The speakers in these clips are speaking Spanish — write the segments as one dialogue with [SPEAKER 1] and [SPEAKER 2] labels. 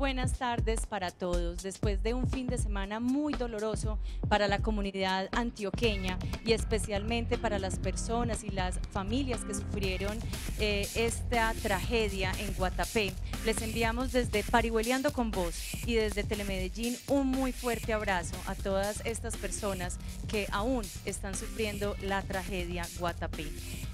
[SPEAKER 1] buenas tardes para todos. Después de un fin de semana muy doloroso para la comunidad antioqueña y especialmente para las personas y las familias que sufrieron eh, esta tragedia en Guatapé, les enviamos desde Parihueleando con Vos y desde Telemedellín un muy fuerte abrazo a todas estas personas que aún están sufriendo la tragedia Guatapé.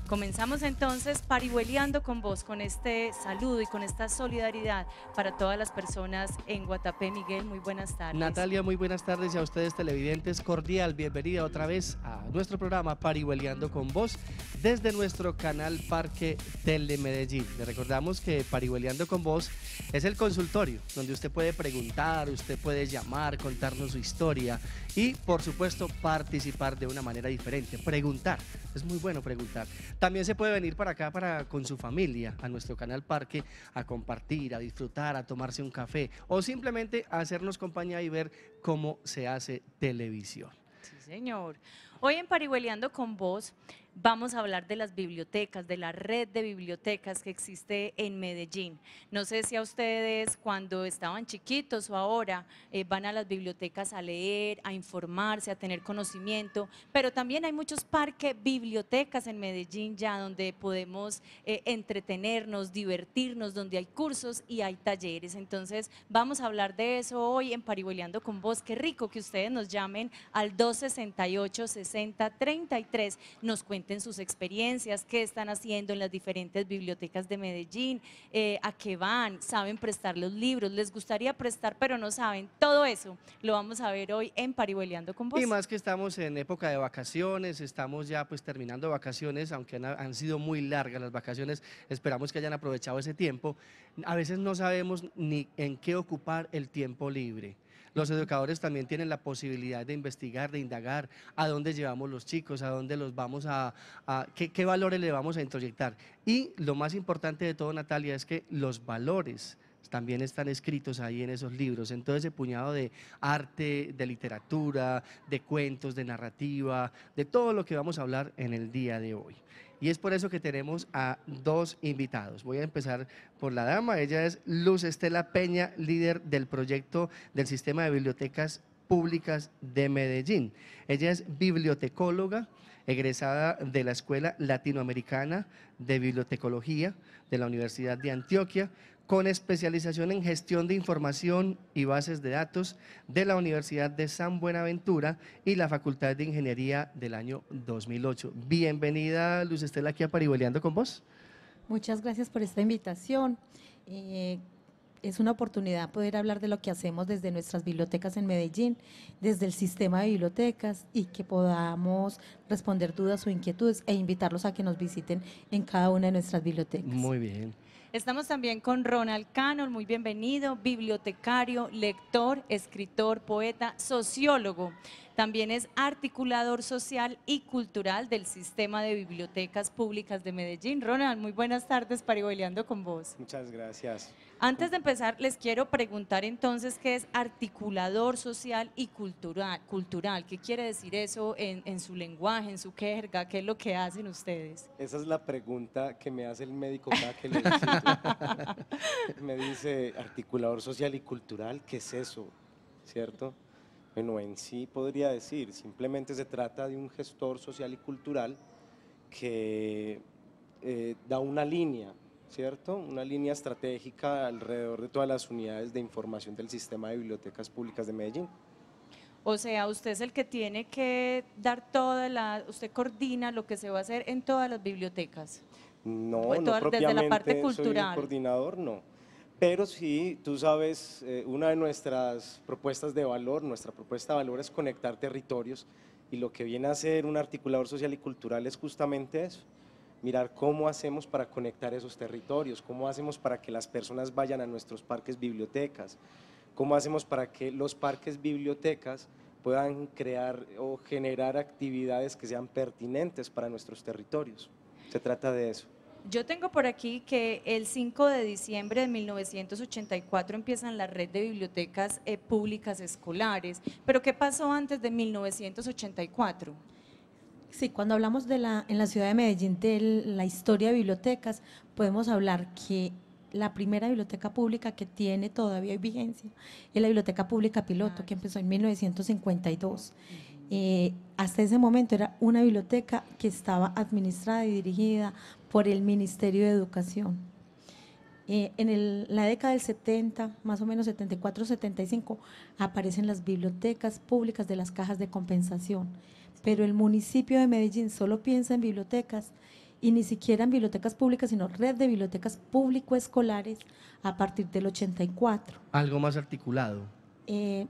[SPEAKER 1] Comenzamos entonces parihueleando con vos, con este saludo y con esta solidaridad para todas las personas en Guatapé. Miguel, muy buenas tardes. Natalia,
[SPEAKER 2] muy buenas tardes y a ustedes televidentes. Cordial bienvenida otra vez a nuestro programa Parihueleando con vos desde nuestro canal Parque Medellín Le recordamos que Parihueleando con vos es el consultorio donde usted puede preguntar, usted puede llamar, contarnos su historia, y por supuesto participar de una manera diferente, preguntar, es muy bueno preguntar. También se puede venir para acá para, con su familia a nuestro canal Parque a compartir, a disfrutar, a tomarse un café o simplemente a hacernos compañía y ver cómo se hace televisión.
[SPEAKER 1] Sí, señor. Hoy en Parihueleando con vos vamos a hablar de las bibliotecas, de la red de bibliotecas que existe en Medellín. No sé si a ustedes cuando estaban chiquitos o ahora eh, van a las bibliotecas a leer, a informarse, a tener conocimiento, pero también hay muchos parques, bibliotecas en Medellín ya donde podemos eh, entretenernos, divertirnos, donde hay cursos y hay talleres. Entonces vamos a hablar de eso hoy en Pariboleando con vos. Qué rico que ustedes nos llamen al 268-6033. Nos cuentan en sus experiencias, qué están haciendo en las diferentes bibliotecas de Medellín, eh, a qué van, saben prestar los libros, les gustaría prestar pero no saben, todo eso lo vamos a ver hoy en Pariboleando con vos. Y más
[SPEAKER 2] que estamos en época de vacaciones, estamos ya pues terminando vacaciones, aunque han, han sido muy largas las vacaciones, esperamos que hayan aprovechado ese tiempo, a veces no sabemos ni en qué ocupar el tiempo libre. Los educadores también tienen la posibilidad de investigar, de indagar a dónde llevamos los chicos, a dónde los vamos a, qué, valores le vamos a introyectar. Y lo más importante de todo, Natalia, es que los valores también están escritos ahí en esos libros. en todo ese puñado de arte, de literatura, de cuentos, de narrativa, de todo lo que vamos a hablar en el día de hoy. Y es por eso que tenemos a dos invitados. Voy a empezar por la dama. Ella es Luz Estela Peña, líder del proyecto del Sistema de Bibliotecas Públicas de Medellín. Ella es bibliotecóloga, egresada de la Escuela Latinoamericana de Bibliotecología de la Universidad de Antioquia, con especialización en gestión de información y bases de datos de la Universidad de San Buenaventura y la Facultad de Ingeniería del año 2008. Bienvenida, Luz Estela, aquí a Pariboleando con vos.
[SPEAKER 3] Muchas gracias por esta invitación. Eh, es una oportunidad poder hablar de lo que hacemos desde nuestras bibliotecas en Medellín, desde el sistema de bibliotecas y que podamos responder dudas o inquietudes e invitarlos a que nos visiten en cada una de nuestras bibliotecas. Muy
[SPEAKER 1] bien. Estamos también con Ronald Cannon, muy bienvenido, bibliotecario, lector, escritor, poeta, sociólogo. También es articulador social y cultural del Sistema de Bibliotecas Públicas de Medellín. Ronald, muy buenas tardes para con vos. Muchas gracias. Antes de empezar, les quiero preguntar entonces qué es articulador social y cultural. cultural. ¿Qué quiere decir eso en, su lenguaje, en su jerga? ¿Qué es lo que hacen ustedes?
[SPEAKER 4] Esa es la pregunta que me hace el médico me dice, articulador social y cultural, ¿qué es eso? ¿Cierto? Bueno, en sí podría decir, simplemente se trata de un gestor social y cultural que eh, da una línea ¿cierto? Una línea estratégica alrededor de todas las unidades de información del sistema de bibliotecas públicas de Medellín.
[SPEAKER 1] O sea, usted es el que tiene que dar toda la, usted coordina lo que se va a hacer en todas las bibliotecas.
[SPEAKER 4] No, no propiamente, desde la parte cultural. Soy el coordinador, no. Pero sí, tú sabes, eh, una de nuestras propuestas de valor, nuestra propuesta de valor es conectar territorios y lo que viene a ser un articulador social y cultural es justamente eso, mirar cómo hacemos para conectar esos territorios, cómo hacemos para que las personas vayan a nuestros parques bibliotecas, cómo hacemos para que los parques bibliotecas puedan crear o generar actividades que sean pertinentes para nuestros territorios. Se trata de eso.
[SPEAKER 1] Yo tengo por aquí que el 5 de diciembre de 1984 empiezan la red de bibliotecas eh, públicas escolares, pero ¿qué pasó antes de 1984? Sí, cuando hablamos
[SPEAKER 3] de la, en la ciudad de Medellín de la historia de bibliotecas, podemos hablar que la primera biblioteca pública que tiene todavía vigencia es la biblioteca pública piloto, que empezó en 1952. Eh, hasta ese momento era una biblioteca que estaba administrada y dirigida por el Ministerio de Educación. Eh, en la década del 70, más o menos 74-75, aparecen las bibliotecas públicas de las cajas de compensación pero el municipio de Medellín solo piensa en bibliotecas y ni siquiera en bibliotecas públicas, sino red de bibliotecas público-escolares a partir del 84.
[SPEAKER 2] ¿Algo más articulado?
[SPEAKER 3] Eh,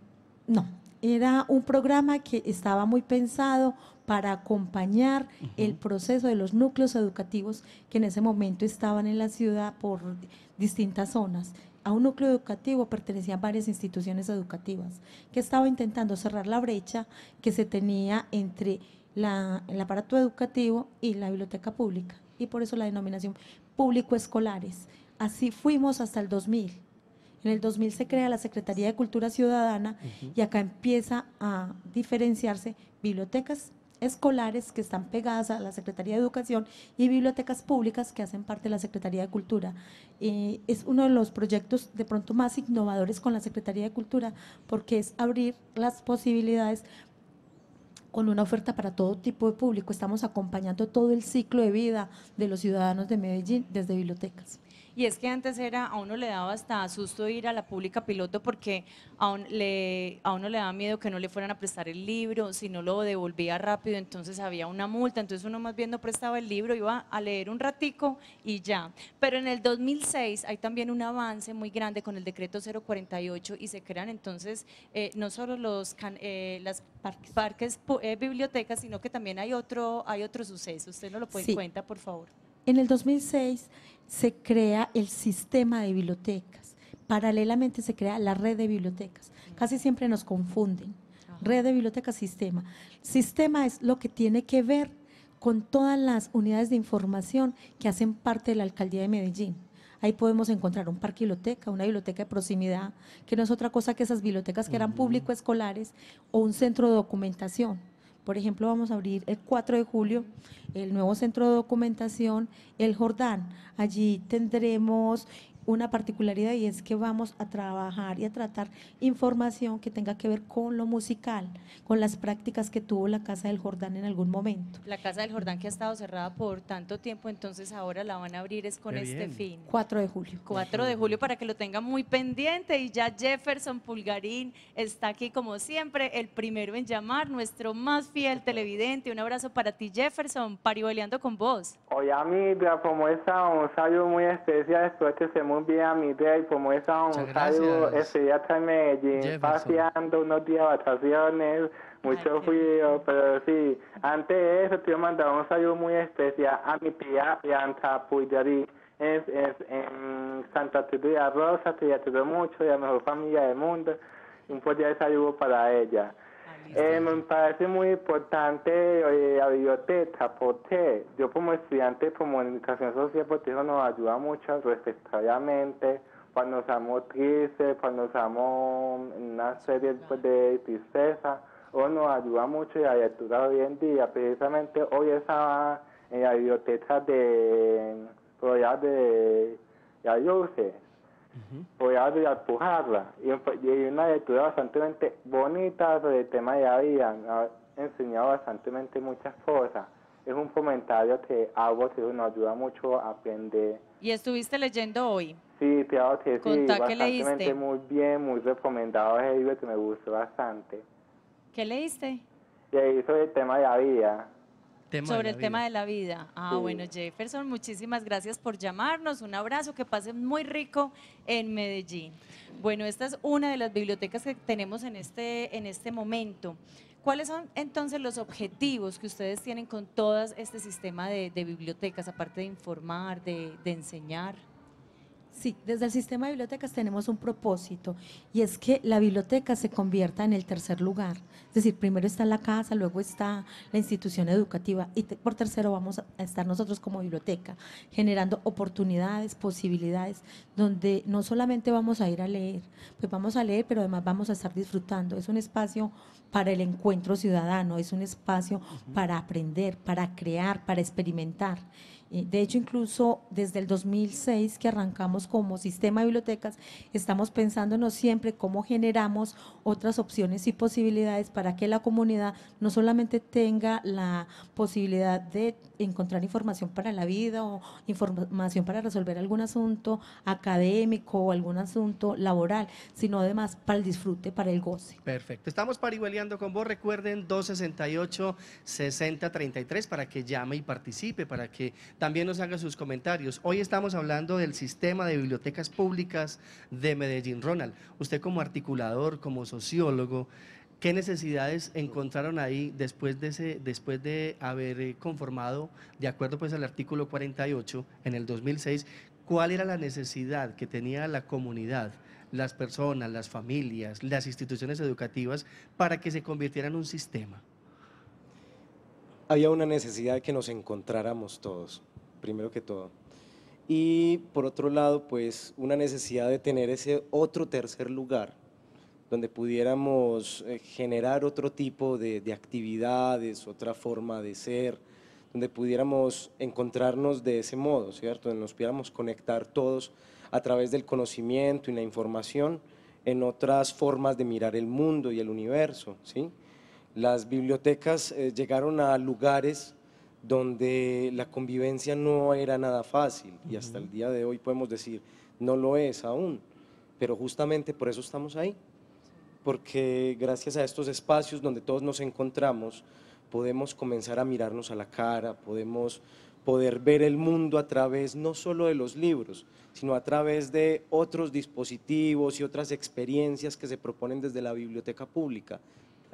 [SPEAKER 3] no, era un programa que estaba muy pensado para acompañar el proceso de los núcleos educativos que en ese momento estaban en la ciudad por distintas zonas a un núcleo educativo pertenecían varias instituciones educativas, que estaba intentando cerrar la brecha que se tenía entre el aparato educativo y la biblioteca pública, y por eso la denominación público-escolares. Así fuimos hasta el 2000. En el 2000 se crea la Secretaría de Cultura Ciudadana y acá empieza a diferenciarse bibliotecas escolares que están pegadas a la Secretaría de Educación y bibliotecas públicas que hacen parte de la Secretaría de Cultura. Eh, es uno de los proyectos de pronto más innovadores con la Secretaría de Cultura porque es abrir las posibilidades con una oferta para todo tipo de público. Estamos acompañando todo el ciclo de vida de los ciudadanos de Medellín desde bibliotecas.
[SPEAKER 1] Y es que antes era, a uno le daba hasta susto ir a la pública piloto porque a, uno le daba miedo que no le fueran a prestar el libro, si no lo devolvía rápido, entonces había una multa, entonces uno más bien no prestaba el libro, iba a leer un ratico y ya. Pero en el 2006 hay también un avance muy grande con el decreto 048 y se crean entonces eh, no solo los eh, las parques, eh, bibliotecas, sino que también hay otro, hay otro suceso. Usted no lo puede cuenta, por favor.
[SPEAKER 3] En el 2006 se crea el sistema de bibliotecas, paralelamente se crea la red de bibliotecas. Casi siempre nos confunden. Red de bibliotecas, sistema. Sistema es lo que tiene que ver con todas las unidades de información que hacen parte de la alcaldía de Medellín. Ahí podemos encontrar un parque biblioteca, una biblioteca de proximidad, que no es otra cosa que esas bibliotecas que eran público-escolares o un centro de documentación por ejemplo, vamos a abrir el 4 de julio el nuevo centro de documentación, el Jordán. Allí tendremos una particularidad y es que vamos a trabajar y a tratar información que tenga que ver con lo musical, con las prácticas que tuvo la Casa del Jordán en algún momento.
[SPEAKER 1] La Casa del Jordán que ha estado cerrada por tanto tiempo, entonces ahora la van a abrir es con este fin.
[SPEAKER 3] 4 de julio. 4 de
[SPEAKER 1] julio para que lo tengan muy pendiente y ya Jefferson Pulgarín está aquí como siempre, el primero en llamar, nuestro más fiel televidente. Un abrazo para ti Jefferson, pariboleando con vos.
[SPEAKER 5] Oye amiga, como está? Un saludo muy especial, después que se muy a mi y Como es un saludo, día está en Medellín, paseando unos días de vacaciones, mucho frío, pero sí. Antes de eso, te mandar un saludo muy especial a mi tía Bianca Es, es en Santa Teresa Rosa, te quiero mucho y la mejor familia del mundo. Un ya saludo para ella. Eh, me parece muy importante eh, la biblioteca, porque Yo como estudiante de comunicación social, porque eso nos ayuda mucho respectivamente cuando estamos tristes, cuando estamos en una serie pues, de tristeza, o nos ayuda mucho y la lectura hoy en día. Precisamente hoy estaba en la biblioteca de Proyas de voy a empujarla. Y, una lectura bastante bonita sobre el tema de la vida, ha enseñado bastante muchas cosas. Es un comentario que hago que nos ayuda mucho a aprender.
[SPEAKER 1] ¿Y estuviste leyendo hoy?
[SPEAKER 5] Sí, claro que sí. ¿qué Muy bien, muy recomendado ese libro que me gustó bastante. ¿Qué leíste? Leí sobre el tema de la vida sobre el tema
[SPEAKER 1] de la vida. Ah, uh. bueno, Jefferson, muchísimas gracias por llamarnos. Un abrazo, que pasen muy rico en Medellín. Bueno, esta es una de las bibliotecas que tenemos en este, en este momento. ¿Cuáles son entonces los objetivos que ustedes tienen con todo este sistema de, bibliotecas, aparte de informar, de enseñar? Sí,
[SPEAKER 3] desde el sistema de bibliotecas tenemos un propósito y es que la biblioteca se convierta en el tercer lugar. Es decir, primero está la casa, luego está la institución educativa y por tercero vamos a estar nosotros como biblioteca generando oportunidades, posibilidades, donde no solamente vamos a ir a leer, pues vamos a leer, pero además vamos a estar disfrutando. Es un espacio para el encuentro ciudadano, es un espacio para aprender, para crear, para experimentar. Eh, de hecho, incluso desde el 2006 que arrancamos como sistema de bibliotecas, estamos pensándonos siempre cómo generamos otras opciones y posibilidades para que la comunidad no solamente tenga la posibilidad de encontrar información para la vida o información para resolver algún asunto académico o algún asunto laboral, sino además para el disfrute, para el goce.
[SPEAKER 2] Perfecto. Estamos parihueleando con vos. Recuerden 268-6033 para que llame y participe, para que también nos haga sus comentarios. Hoy estamos hablando del sistema de bibliotecas públicas de Medellín. Ronald, usted como articulador, como sociólogo, ¿qué necesidades encontraron ahí después de, haber eh, conformado, de acuerdo pues al artículo 48 en el 2006, cuál era la necesidad que tenía la comunidad? las personas, las familias, las instituciones educativas, para que se convirtiera en un sistema
[SPEAKER 4] había una necesidad de que nos encontráramos todos primero que todo. Y por otro lado, pues una necesidad de tener ese otro tercer lugar donde pudiéramos eh, generar otro tipo de, actividades, otra forma de ser, donde pudiéramos encontrarnos de ese modo, ¿cierto? Donde nos pudiéramos conectar todos a través del conocimiento y la información en otras formas de mirar el mundo y el universo, ¿sí? Las bibliotecas eh, llegaron a lugares donde la convivencia no era nada fácil y hasta el día de hoy podemos decir, no lo es aún, pero justamente por eso estamos ahí, porque gracias a estos espacios donde todos nos encontramos, podemos comenzar a mirarnos a la cara, podemos poder ver el mundo a través no solo de los libros, sino a través de otros dispositivos y otras experiencias que se proponen desde la biblioteca pública.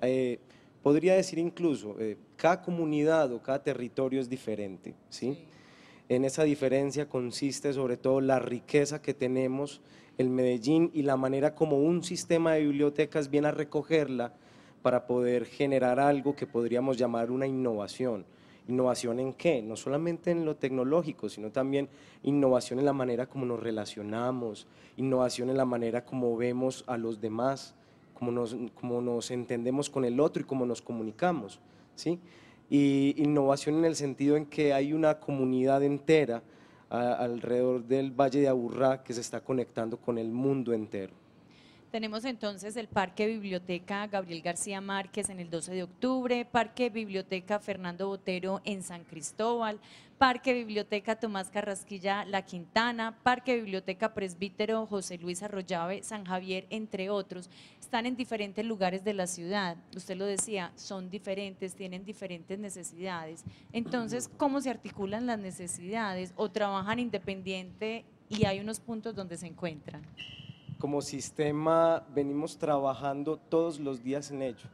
[SPEAKER 4] Eh, podría decir incluso, eh, cada comunidad o cada territorio es diferente, ¿sí? En esa diferencia consiste sobre todo la riqueza que tenemos el Medellín y la manera como un sistema de bibliotecas viene a recogerla para poder generar algo que podríamos llamar una innovación. ¿Innovación en qué? No solamente en lo tecnológico, sino también innovación en la manera como nos relacionamos, innovación en la manera como vemos a los demás, como nos, entendemos con el otro y cómo nos comunicamos. ¿sí? Y innovación en el sentido en que hay una comunidad entera alrededor del Valle de Aburrá que se está conectando con el mundo entero.
[SPEAKER 1] Tenemos entonces el Parque Biblioteca Gabriel García Márquez en el 12 de octubre, Parque Biblioteca Fernando Botero en San Cristóbal, Parque Biblioteca Tomás Carrasquilla La Quintana, Parque Biblioteca Presbítero José Luis Arroyave, San Javier, entre otros, están en diferentes lugares de la ciudad. Usted lo decía, son diferentes, tienen diferentes necesidades. Entonces, ¿cómo se articulan las necesidades o trabajan independiente y hay unos puntos donde se
[SPEAKER 5] encuentran?
[SPEAKER 4] Como sistema venimos trabajando todos los días en ello.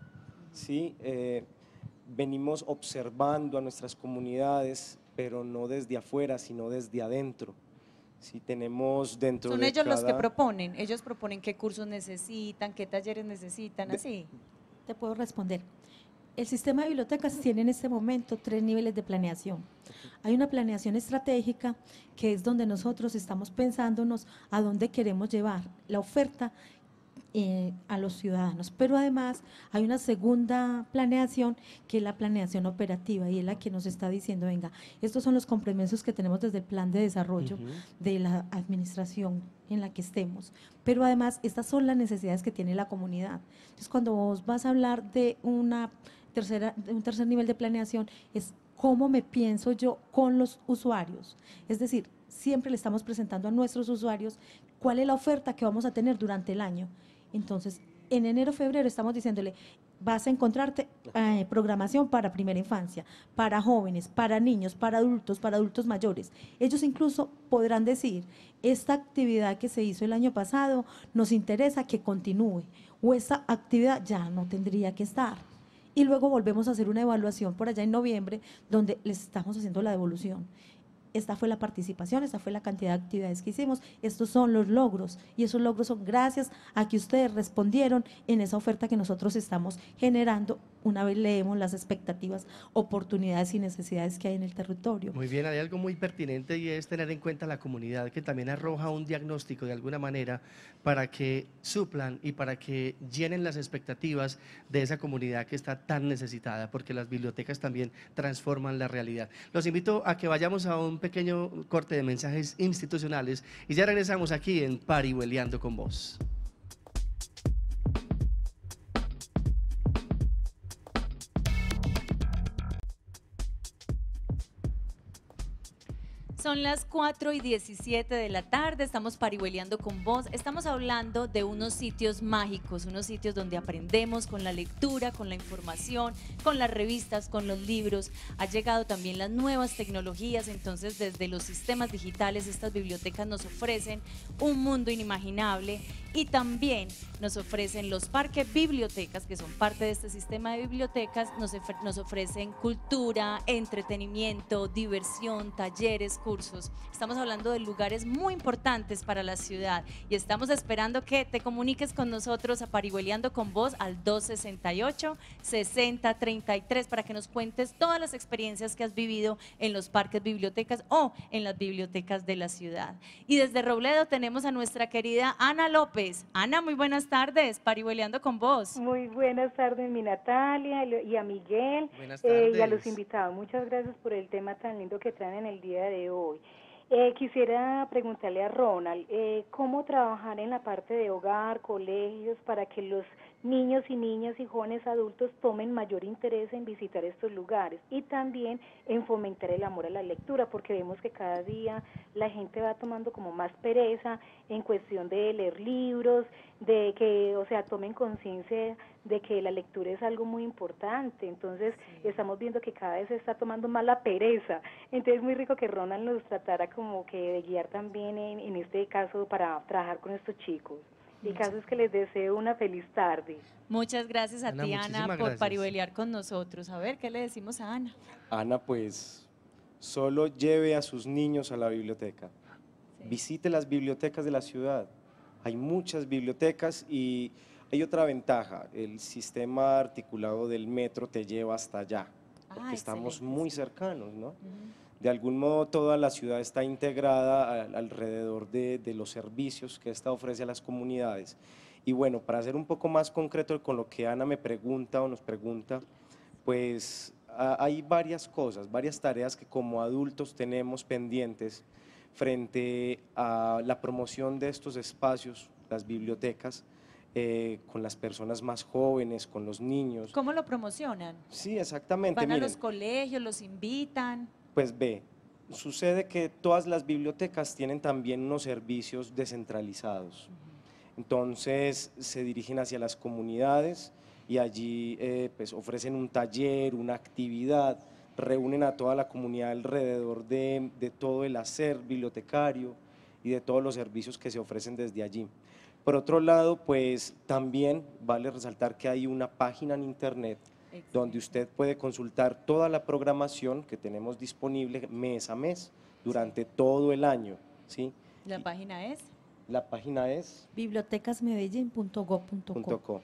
[SPEAKER 4] ¿sí? Eh, venimos observando a nuestras comunidades, pero no desde afuera, sino desde adentro. Si tenemos dentro Son ellos
[SPEAKER 1] los que proponen, ellos proponen qué cursos necesitan, qué talleres necesitan, así.
[SPEAKER 3] Te puedo responder. El sistema de bibliotecas tiene en este momento tres niveles de planeación. Hay una planeación estratégica, que es donde nosotros estamos pensándonos a dónde queremos llevar la oferta eh, a los ciudadanos. Pero además hay una segunda planeación que es la planeación operativa y es la que nos está diciendo, venga, estos son los compromisos que tenemos desde el plan de desarrollo de la administración en la que estemos. Pero además estas son las necesidades que tiene la comunidad. Entonces cuando vos vas a hablar de una tercera, de un tercer nivel de planeación es cómo me pienso yo con los usuarios. Es decir, siempre le estamos presentando a nuestros usuarios cuál es la oferta que vamos a tener durante el año entonces, en enero, febrero estamos diciéndole, vas a encontrarte eh, programación para primera infancia, para jóvenes, para niños, para adultos, para adultos mayores. Ellos incluso podrán decir, esta actividad que se hizo el año pasado nos interesa que continúe o esta actividad ya no tendría que estar. Y luego volvemos a hacer una evaluación por allá en noviembre donde les estamos haciendo la devolución esta fue la participación, esta fue la cantidad de actividades que hicimos, estos son los logros y esos logros son gracias a que ustedes respondieron en esa oferta que nosotros estamos generando una vez leemos las expectativas, oportunidades y necesidades que hay en el
[SPEAKER 2] territorio. Muy bien, hay algo muy pertinente y es tener en cuenta la comunidad que también arroja un diagnóstico de alguna manera para que suplan y para que llenen las expectativas de esa comunidad que está tan necesitada, porque las bibliotecas también transforman la realidad. Los invito a que vayamos a un pequeño corte de mensajes institucionales y ya regresamos aquí en Parihueleando con vos.
[SPEAKER 1] Son las 4 y 17 de la tarde, estamos parihueleando con vos, estamos hablando de unos sitios mágicos, unos sitios donde aprendemos con la lectura, con la información, con las revistas, con los libros. Ha llegado también las nuevas tecnologías, entonces desde los sistemas digitales estas bibliotecas nos ofrecen un mundo inimaginable y también nos ofrecen los parques bibliotecas, que son parte de este sistema de bibliotecas, nos, ofrecen cultura, entretenimiento, diversión, talleres, cursos Estamos hablando de lugares muy importantes para la ciudad y estamos esperando que te comuniques con nosotros a aparigüeleando con vos al 268-6033 para que nos cuentes todas las experiencias que has vivido en los parques, bibliotecas o en las bibliotecas de la ciudad. Y desde Robledo tenemos a nuestra querida Ana López. Ana, muy buenas tardes, parihueleando con vos. Muy buenas tardes, mi
[SPEAKER 3] Natalia y a Miguel eh, y a los invitados. Muchas gracias por el tema tan lindo que traen en el día de hoy hoy. Eh, quisiera preguntarle a Ronald, eh, ¿cómo trabajar en la parte de hogar, colegios, para que los niños y niñas y jóvenes adultos tomen mayor interés en visitar estos lugares y también en fomentar el amor a la lectura, porque vemos que cada día la gente va tomando como más pereza en cuestión de leer libros, de que, o sea, tomen conciencia de que la lectura es algo muy importante. Entonces, estamos viendo que cada vez se está tomando más la pereza. Entonces, es muy rico que Ronald nos tratara como que de guiar también en este caso para trabajar con estos chicos. Mi caso es que les deseo una feliz tarde.
[SPEAKER 1] Muchas gracias a ti, Ana, por paribelear con nosotros. A ver, ¿qué le decimos a Ana?
[SPEAKER 4] Ana, pues solo lleve a sus niños a la biblioteca. Visite las bibliotecas de la ciudad. Hay muchas bibliotecas y hay otra ventaja. El sistema articulado del metro te lleva hasta allá,
[SPEAKER 5] ah, estamos
[SPEAKER 4] muy cercanos, ¿no? De algún modo toda la ciudad está integrada alrededor de, los servicios que esta ofrece a las comunidades. Y bueno, para ser un poco más concreto con lo que Ana me pregunta o nos pregunta, pues hay varias cosas, varias tareas que como adultos tenemos pendientes frente a la promoción de estos espacios, las bibliotecas, eh, con las personas más jóvenes, con los niños.
[SPEAKER 1] ¿Cómo lo promocionan?
[SPEAKER 4] Sí, exactamente. Van a los
[SPEAKER 1] colegios, los invitan
[SPEAKER 4] pues ve, sucede que todas las bibliotecas tienen también unos servicios descentralizados. Entonces se dirigen hacia las comunidades y allí eh, pues ofrecen un taller, una actividad, reúnen a toda la comunidad alrededor de, de todo el hacer bibliotecario y de todos los servicios que se ofrecen desde allí. Por otro lado, pues también vale resaltar que hay una página en internet donde usted puede consultar toda la programación que tenemos disponible mes a mes durante todo el año. ¿sí?
[SPEAKER 1] ¿La página es?
[SPEAKER 4] La
[SPEAKER 2] página es
[SPEAKER 3] bibliotecasmedellin.gov.co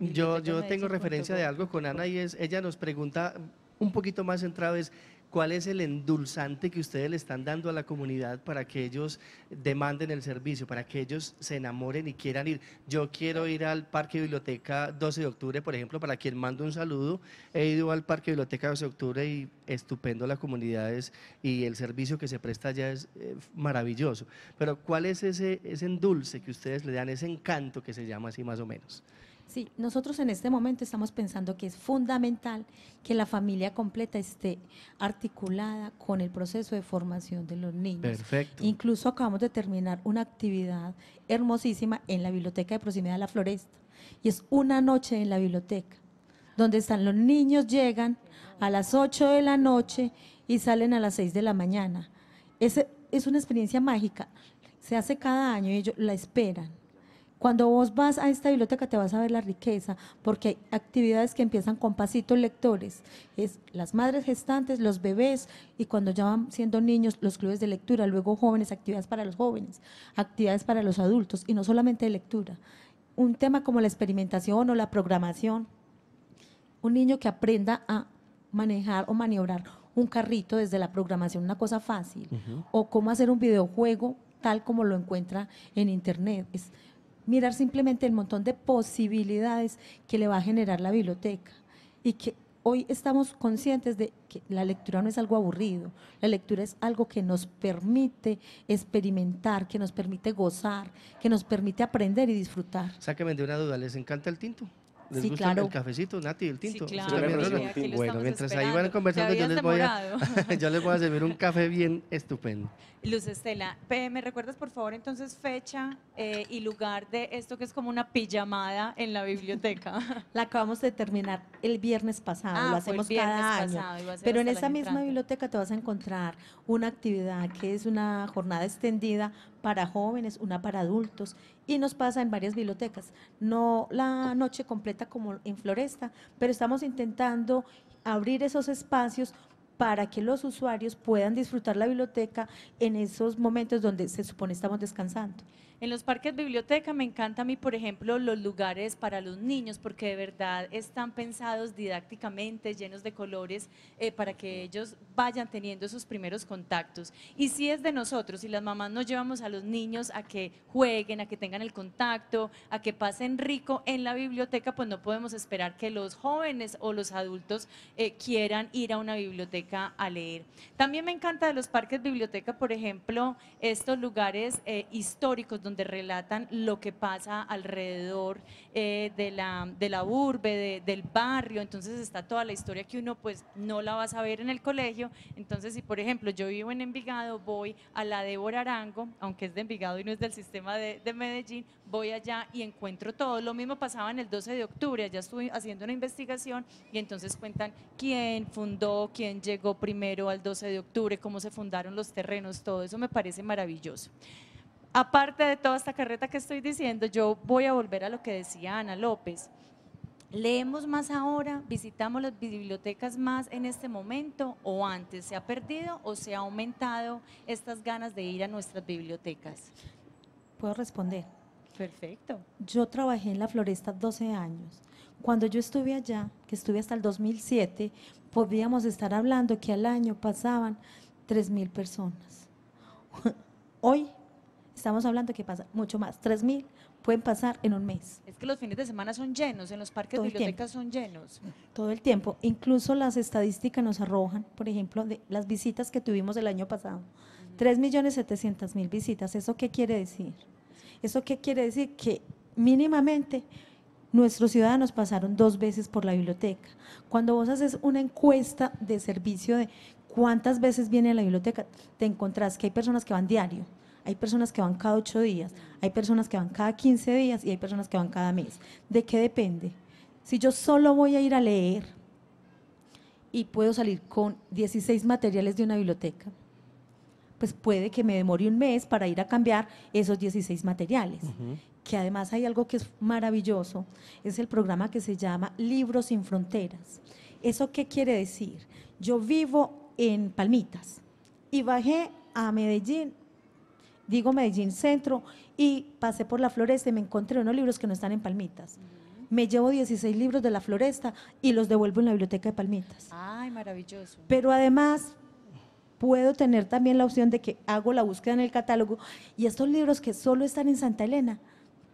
[SPEAKER 3] Yo, yo tengo referencia de
[SPEAKER 2] algo con Ana y es, ella nos pregunta un poquito más centrado es cuál es el endulzante que ustedes le están dando a la comunidad para que ellos demanden el servicio, para que ellos se enamoren y quieran ir. Yo quiero ir al Parque Biblioteca 12 de Octubre, por ejemplo, para quien mando un saludo. He ido al Parque Biblioteca 12 de Octubre y estupendo las comunidades y el servicio que se presta allá es eh, maravilloso. Pero ¿cuál es ese, ese endulce que ustedes le dan, ese encanto que se llama así más o menos?
[SPEAKER 3] Sí, nosotros en este momento estamos pensando que es fundamental que la familia completa esté articulada con el proceso de formación de los niños. Perfecto. Incluso acabamos de terminar una actividad hermosísima en la biblioteca de proximidad a la Floresta y es una noche en la biblioteca donde están los niños llegan a las 8 de la noche y salen a las 6 de la mañana. Ese, es una experiencia mágica. Se hace cada año y ellos la esperan. Cuando vos vas a esta biblioteca te vas a ver la riqueza, porque hay actividades que empiezan con pasitos lectores. Es las madres gestantes, los bebés, y cuando ya van siendo niños, los clubes de lectura, luego jóvenes, actividades para los jóvenes, actividades para los adultos, y no solamente de lectura. Un tema como la experimentación o la programación. Un niño que aprenda a manejar o maniobrar un carrito desde la programación, una cosa fácil, o cómo hacer un videojuego tal como lo encuentra en internet. Es, mirar simplemente el montón de posibilidades que le va a generar la biblioteca y que hoy estamos conscientes de que la lectura no es algo aburrido, la lectura es algo que nos permite experimentar, que nos permite gozar, que nos permite aprender y disfrutar.
[SPEAKER 2] Sáquenme de una duda, ¿les encanta el tinto? ¿Les sí, el cafecito, Nati, el tinto? Sí, claro. bueno, mientras ahí van conversando, yo les, voy a, yo les voy a servir un café bien estupendo.
[SPEAKER 1] Luz Estela, ¿me recuerdas por favor entonces fecha eh, y lugar de esto que es como una pijamada en la biblioteca? la acabamos de
[SPEAKER 3] terminar el viernes pasado, ah, lo hacemos cada año. pero en esa misma biblioteca te vas a encontrar una actividad que es una jornada extendida para jóvenes, una para adultos, y nos pasa en varias bibliotecas. No la noche completa como en Floresta, pero estamos intentando abrir esos espacios para que los usuarios puedan disfrutar la biblioteca en esos momentos donde se supone estamos descansando.
[SPEAKER 1] En los parques biblioteca me encanta a mí, por ejemplo, los lugares para los niños, porque de verdad están pensados didácticamente, llenos de colores, eh, para que ellos vayan teniendo esos primeros contactos. Y si es de nosotros, si las mamás nos llevamos a los niños a que jueguen, a que tengan el contacto, a que pasen rico en la biblioteca, pues no podemos esperar que los jóvenes o los adultos eh, quieran ir a una biblioteca a leer. También me encanta de los parques biblioteca, por ejemplo, estos lugares eh, históricos, donde relatan lo que pasa alrededor eh, de, la, de la urbe, del barrio, entonces está toda la historia que uno pues no la va a saber en el colegio, entonces si por ejemplo yo vivo en Envigado, voy a la Débora Arango, aunque es de Envigado y no es del sistema de, de Medellín, voy allá y encuentro todo, lo mismo pasaba en el 12 de octubre, allá estuve haciendo una investigación y entonces cuentan quién fundó, quién llegó primero al 12 de octubre, cómo se fundaron los terrenos, todo eso me parece maravilloso aparte de toda esta carreta que estoy diciendo, yo voy a volver a lo que decía Ana López. ¿Leemos más ahora? ¿Visitamos las bibliotecas más en este momento o antes? ¿Se ha perdido o se ha aumentado estas ganas de ir a nuestras bibliotecas?
[SPEAKER 3] Puedo responder. Perfecto. Yo trabajé en la floresta 12 años. Cuando yo estuve allá, que estuve hasta el 2007, podíamos estar hablando que al año pasaban 3.000 personas. Hoy Estamos hablando que pasa mucho más, 3.000 pueden pasar en un mes.
[SPEAKER 1] Es que los fines de semana son llenos, en los parques, bibliotecas son llenos.
[SPEAKER 3] Todo el tiempo. Incluso las estadísticas nos arrojan, por ejemplo, de las visitas que tuvimos el año pasado. 3.700.000 visitas. ¿Eso qué quiere decir? ¿Eso qué quiere decir? Que mínimamente nuestros ciudadanos pasaron dos veces por la biblioteca. Cuando vos haces una encuesta de servicio de cuántas veces viene a la biblioteca, te encontrás que hay personas que van diario hay personas que van cada ocho días, hay personas que van cada quince días y hay personas que van cada mes. ¿De qué depende? Si yo solo voy a ir a leer y puedo salir con 16 materiales de una biblioteca, pues puede que me demore un mes para ir a cambiar esos 16 materiales. Que además hay algo que es maravilloso, es el programa que se llama Libros sin Fronteras. ¿Eso qué quiere decir? Yo vivo en Palmitas y bajé a Medellín digo Medellín Centro, y pasé por la floresta y me encontré unos libros que no están en Palmitas. Me llevo 16 libros de la floresta y los devuelvo en la biblioteca de Palmitas.
[SPEAKER 1] Ay, maravilloso.
[SPEAKER 3] Pero además puedo tener también la opción de que hago la búsqueda en el catálogo y estos libros que solo están en Santa Elena,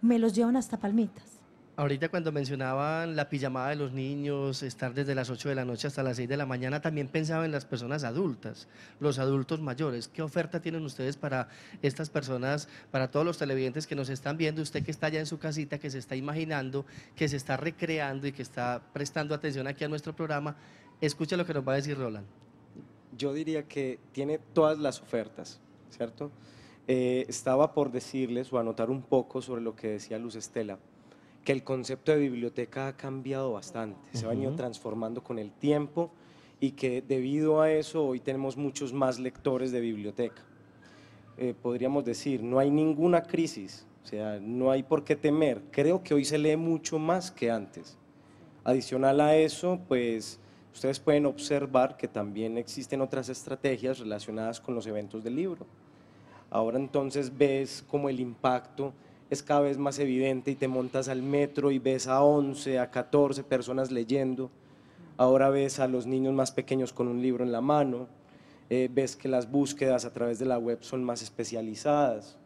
[SPEAKER 3] me los llevan hasta Palmitas.
[SPEAKER 2] Ahorita cuando mencionaban la pijamada de los niños, estar desde las 8 de la noche hasta las 6 de la mañana, también pensaba en las personas adultas, los adultos mayores. ¿Qué oferta tienen ustedes para estas personas, para todos los televidentes que nos están viendo, usted que está allá en su casita, que se está imaginando, que se está recreando y que está prestando atención aquí a nuestro programa? Escucha lo que nos va a decir Roland.
[SPEAKER 4] Yo diría que tiene todas las ofertas, ¿cierto? Eh, estaba por decirles o anotar un poco sobre lo que decía Luz Estela que el concepto de biblioteca ha cambiado bastante, se ha venido transformando con el tiempo y que debido a eso hoy tenemos muchos más lectores de biblioteca. Eh, podríamos decir, no hay ninguna crisis, o sea, no hay por qué temer. Creo que hoy se lee mucho más que antes. Adicional a eso, pues ustedes pueden observar que también existen otras estrategias relacionadas con los eventos del libro. Ahora entonces ves como el impacto es cada vez más evidente y te montas al metro y ves a 11, a 14 personas leyendo. Ahora ves a los niños más pequeños con un libro en la mano, eh, ves que las búsquedas a través de la web son más especializadas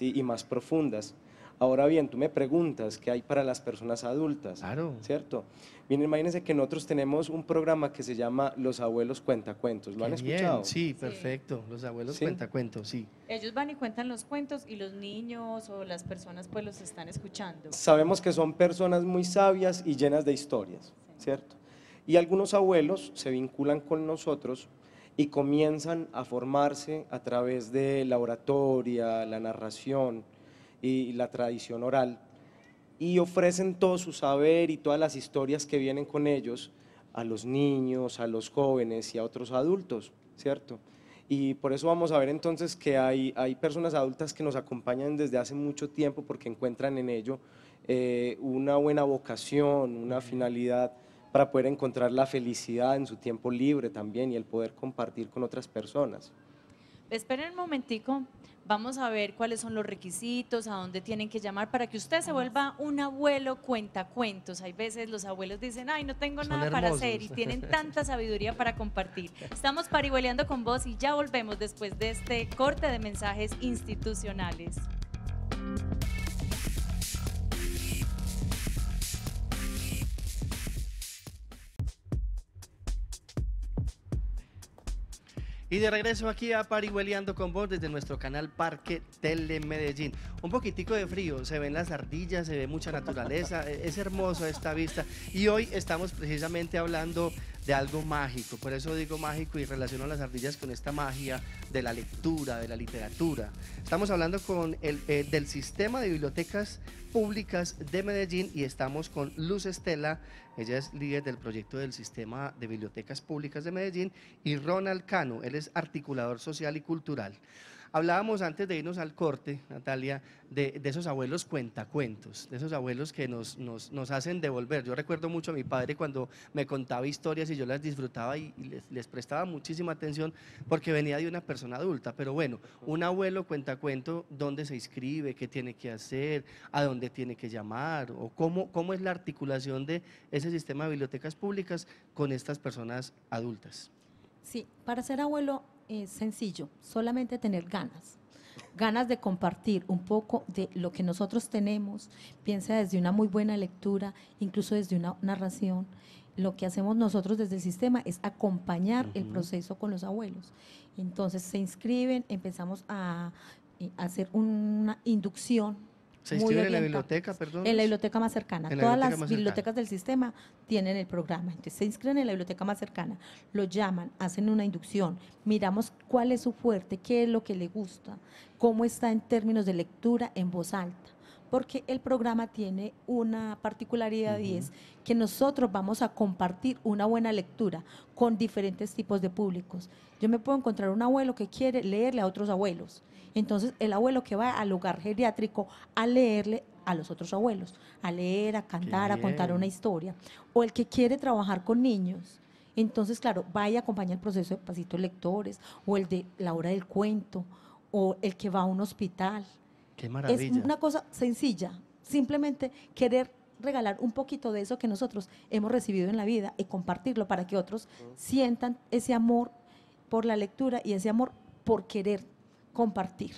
[SPEAKER 4] y más profundas. Ahora bien, tú me preguntas qué hay para las personas adultas, ¿cierto? Bien, imagínense que nosotros tenemos un programa que se llama Los Abuelos Cuentos. ¿Lo han escuchado? Sí,
[SPEAKER 2] perfecto. Los Abuelos Cuenta Cuentos, sí.
[SPEAKER 1] Ellos van y cuentan los cuentos y los niños o las personas pues los están escuchando. Sabemos
[SPEAKER 4] que son personas muy sabias y llenas de historias, ¿cierto? Y algunos abuelos se vinculan con nosotros y comienzan a formarse a través de la oratoria, la narración, y la tradición oral, y ofrecen todo su saber y todas las historias que vienen con ellos a los niños, a los jóvenes y a otros adultos, ¿cierto? Y por eso vamos a ver entonces que hay, hay personas adultas que nos acompañan desde hace mucho tiempo porque encuentran en ello eh, una buena vocación, una finalidad para poder encontrar la felicidad en su tiempo libre también y el poder compartir con otras personas.
[SPEAKER 1] Esperen un momentico, Vamos a ver cuáles son los requisitos, a dónde tienen que llamar para que usted se vuelva un abuelo cuentacuentos. Hay veces los abuelos dicen, ay, no tengo nada para hacer y tienen tanta sabiduría para compartir. Estamos parihueleando con vos y ya volvemos después de este corte de mensajes institucionales.
[SPEAKER 2] Y de regreso aquí a Parihueleando con vos desde nuestro canal Parque Tele Medellín. Un poquitico de frío, se ven las ardillas, se ve mucha naturaleza, e-, es hermoso esta vista. Y hoy estamos precisamente hablando de algo mágico. Por eso digo mágico y relaciono las ardillas con esta magia de la lectura, de la literatura. Estamos hablando con el, eh, del sistema de bibliotecas públicas de Medellín y estamos con Luz Estela, ella es líder del proyecto del sistema de bibliotecas públicas de Medellín, y Ronald Cano, él es articulador social y cultural. Hablábamos antes de irnos al corte, Natalia, de, esos abuelos cuentacuentos, de esos abuelos que nos, hacen devolver. Yo recuerdo mucho a mi padre cuando me contaba historias y yo las disfrutaba y, les, prestaba muchísima atención porque venía de una persona adulta. Pero bueno, un abuelo cuentacuento, ¿dónde se inscribe? ¿Qué tiene que hacer? ¿A dónde tiene que llamar? ¿O cómo, cómo es la articulación de ese sistema de bibliotecas públicas con estas personas adultas?
[SPEAKER 3] Sí, para ser abuelo es sencillo, solamente tener ganas, ganas de compartir un poco de lo que nosotros tenemos, piensa desde una muy buena lectura, incluso desde una narración. Lo que hacemos nosotros desde el sistema es acompañar el proceso con los abuelos. Entonces se inscriben, empezamos a eh, hacer una inducción
[SPEAKER 5] se en la biblioteca, perdón. En la
[SPEAKER 3] biblioteca más cercana. Todas las bibliotecas del sistema tienen el programa. Entonces se inscriben en la biblioteca más cercana, lo llaman, hacen una inducción, miramos cuál es su fuerte, qué es lo que le gusta, cómo está en términos de lectura en voz alta porque el programa tiene una particularidad y es que nosotros vamos a compartir una buena lectura con diferentes tipos de públicos. Yo me puedo encontrar un abuelo que quiere leerle a otros abuelos. Entonces, el abuelo que va al lugar geriátrico a leerle a los otros abuelos, a leer, a cantar, a contar una historia. O el que quiere trabajar con niños. Entonces, claro, vaya a acompañar el proceso de pasitos lectores, o el de la hora del cuento, o el que va a un hospital es una cosa sencilla, simplemente querer regalar un poquito de eso que nosotros hemos recibido en la vida y compartirlo para que otros sientan ese amor por la lectura y ese amor por querer compartir.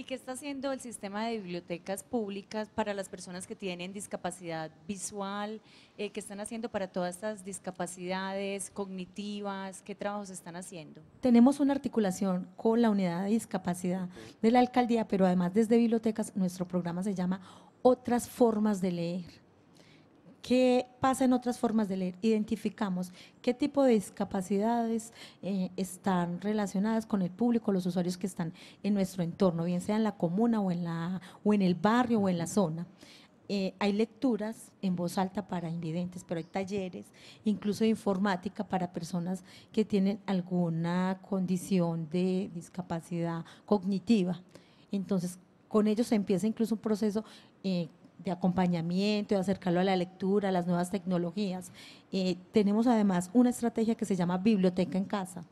[SPEAKER 1] ¿Y qué está haciendo el sistema de bibliotecas públicas para las personas que tienen discapacidad visual? Eh, ¿Qué están haciendo para todas estas discapacidades cognitivas? ¿Qué trabajos están haciendo?
[SPEAKER 3] Tenemos una articulación con la unidad de discapacidad de la alcaldía, pero además desde bibliotecas nuestro programa se llama Otras formas de leer ¿Qué pasa en otras formas de leer? Identificamos qué tipo de discapacidades eh, están relacionadas con el público, los usuarios que están en nuestro entorno, bien sea en la comuna o en, la, o en el barrio o en la zona. Eh, hay lecturas en voz alta para invidentes, pero hay talleres, incluso informática para personas que tienen alguna condición de discapacidad cognitiva. Entonces, con ellos se empieza incluso un proceso eh, de acompañamiento, de acercarlo a la lectura, a las nuevas tecnologías. Eh, tenemos además una estrategia que se llama biblioteca en casa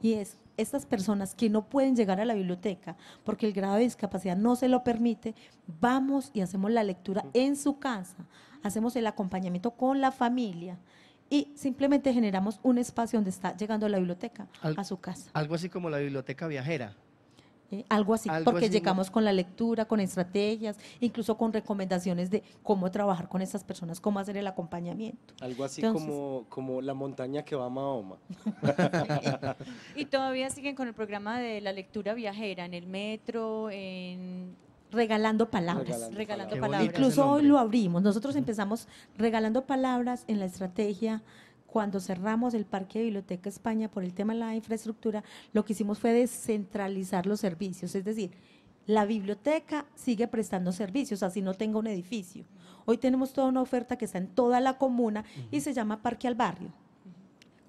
[SPEAKER 3] y es estas personas que no pueden llegar a la biblioteca porque el grado de discapacidad no se lo permite, vamos y hacemos la lectura en su casa, hacemos el acompañamiento con la familia y simplemente generamos un espacio donde está llegando a la biblioteca, a su casa.
[SPEAKER 2] Algo así como la biblioteca viajera.
[SPEAKER 3] Eh, algo así, porque llegamos con la lectura, con estrategias, incluso con recomendaciones de cómo trabajar con estas personas, cómo hacer el acompañamiento. Algo así como,
[SPEAKER 4] como la montaña que va a Mahoma.
[SPEAKER 1] y todavía siguen con el programa de la lectura viajera en el metro, en regalando palabras. Regalando, palabras. Incluso
[SPEAKER 3] hoy lo abrimos. Nosotros empezamos regalando palabras en la estrategia cuando cerramos el Parque de Biblioteca España por el tema de la infraestructura, lo que hicimos fue descentralizar los servicios, es decir, la biblioteca sigue prestando servicios, así no tenga un edificio. Hoy tenemos toda una oferta que está en toda la comuna y se llama Parque al Barrio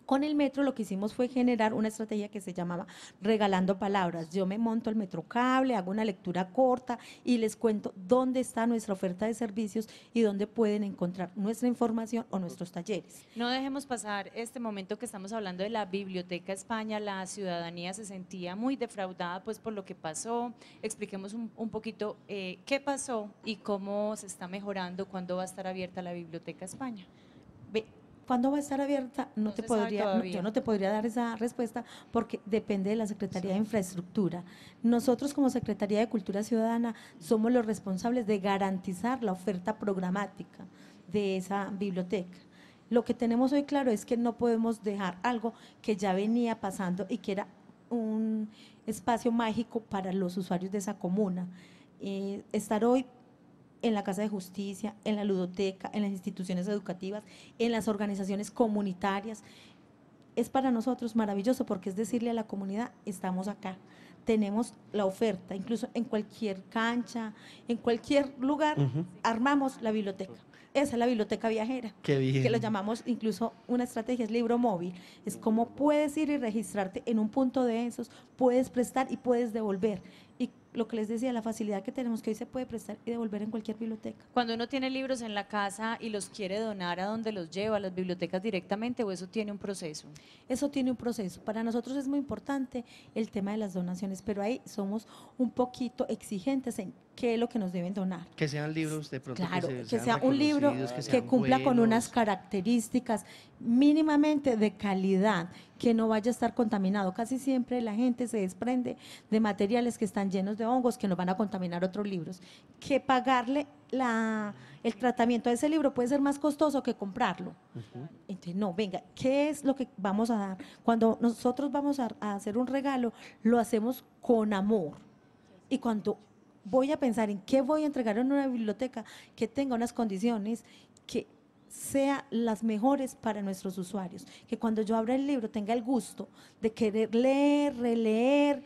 [SPEAKER 3] con el metro lo que hicimos fue generar una estrategia que se llamaba regalando palabras. Yo me monto metro cable, hago una lectura corta y les cuento dónde está nuestra oferta de servicios y dónde pueden encontrar nuestra información o nuestros talleres.
[SPEAKER 1] No dejemos pasar este momento que estamos hablando de la Biblioteca España. La ciudadanía se sentía muy defraudada pues por lo que pasó. Expliquemos un, poquito eh, qué pasó y cómo se está mejorando, cuándo va a estar abierta la Biblioteca España. ¿Cuándo
[SPEAKER 3] va a estar abierta? No, te podría, yo no te podría dar esa respuesta porque depende de la Secretaría de Infraestructura. Nosotros como Secretaría de Cultura Ciudadana somos los responsables de garantizar la oferta programática de esa biblioteca. Lo que tenemos hoy claro es que no podemos dejar algo que ya venía pasando y que era un espacio mágico para los usuarios de esa comuna. Eh, estar hoy en la Casa de Justicia, en la ludoteca, en las instituciones educativas, en las organizaciones comunitarias. Es para nosotros maravilloso porque es decirle a la comunidad, estamos acá, tenemos la oferta, incluso en cualquier cancha, en cualquier lugar, armamos la biblioteca. Esa es la biblioteca viajera, que lo llamamos incluso una estrategia, es libro móvil, es como puedes ir y registrarte en un punto de esos, puedes prestar y puedes devolver lo que les decía, la facilidad que tenemos que hoy se puede prestar y devolver en cualquier biblioteca.
[SPEAKER 1] Cuando uno tiene libros en la casa y los quiere donar, ¿a dónde los lleva? ¿A las bibliotecas directamente o eso tiene un proceso? Eso tiene un proceso. Para nosotros es muy importante el
[SPEAKER 3] tema de las donaciones, pero ahí somos un poquito exigentes en qué es lo que nos deben donar.
[SPEAKER 2] Que sean libros de pronto claro, que, sea un libro que, cumpla con unas
[SPEAKER 3] características mínimamente de calidad, que no vaya a estar contaminado. Casi siempre la gente se desprende de materiales que están llenos de hongos que nos van a contaminar otros libros. Que pagarle la, el tratamiento a ese libro puede ser más costoso que comprarlo. Entonces, no, venga, ¿qué es lo que vamos a dar? Cuando nosotros vamos a hacer un regalo, lo hacemos con amor. Y cuando voy a pensar en qué voy a entregar en una biblioteca que tenga unas condiciones que sean las mejores para nuestros usuarios, que cuando yo abra el libro tenga el gusto de querer leer, releer,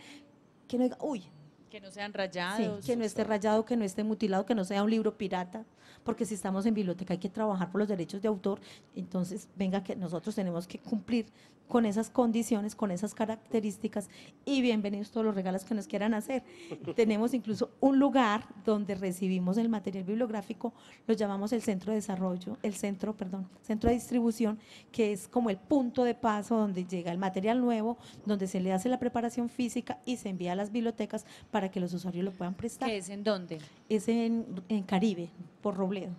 [SPEAKER 3] que no diga, uy,
[SPEAKER 1] que no sean rayados. que
[SPEAKER 3] no esté este. rayado, que no esté mutilado, que no sea un libro pirata, porque si estamos en biblioteca hay que trabajar por los derechos de autor, entonces venga que nosotros tenemos que cumplir con esas condiciones, con esas características y bienvenidos todos los regalos que nos quieran hacer. tenemos incluso un lugar donde recibimos el material bibliográfico, lo llamamos el centro de desarrollo, el centro, perdón, centro de distribución, que es como el punto de paso donde llega el material nuevo, donde se le hace la preparación física y se envía a las bibliotecas para para que los usuarios lo puedan prestar. es en dónde? Es en, Caribe, por Robledo.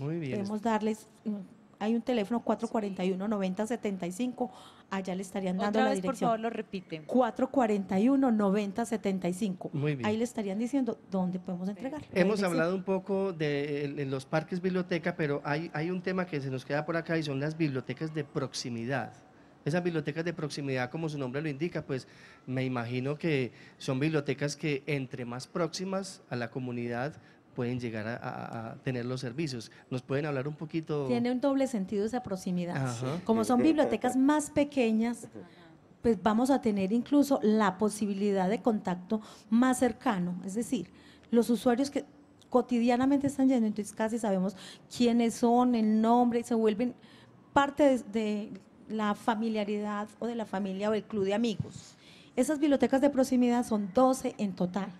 [SPEAKER 2] Muy bien. Podemos
[SPEAKER 3] darles mm, hay un teléfono 441 9075. Allá le estarían dando Otra la vez, Por favor, lo repiten. 441 9075. Muy bien. Ahí le estarían diciendo dónde podemos entregar. Hemos hablado un
[SPEAKER 2] poco de, los parques biblioteca, pero hay, hay un tema que se nos queda por acá y son las bibliotecas de proximidad. Esas bibliotecas de proximidad, como su nombre lo indica, pues me imagino que son bibliotecas que entre más próximas a la comunidad pueden llegar a, tener los servicios. ¿Nos pueden hablar un poquito? Tiene
[SPEAKER 3] un doble sentido esa proximidad. Como son bibliotecas más pequeñas, pues vamos a tener incluso la posibilidad de contacto más cercano. Es decir, los usuarios que cotidianamente están yendo, entonces casi sabemos quiénes son, el nombre, y se vuelven parte de, la familiaridad o de la familia o el club de amigos. Esas bibliotecas de proximidad son 12 en total.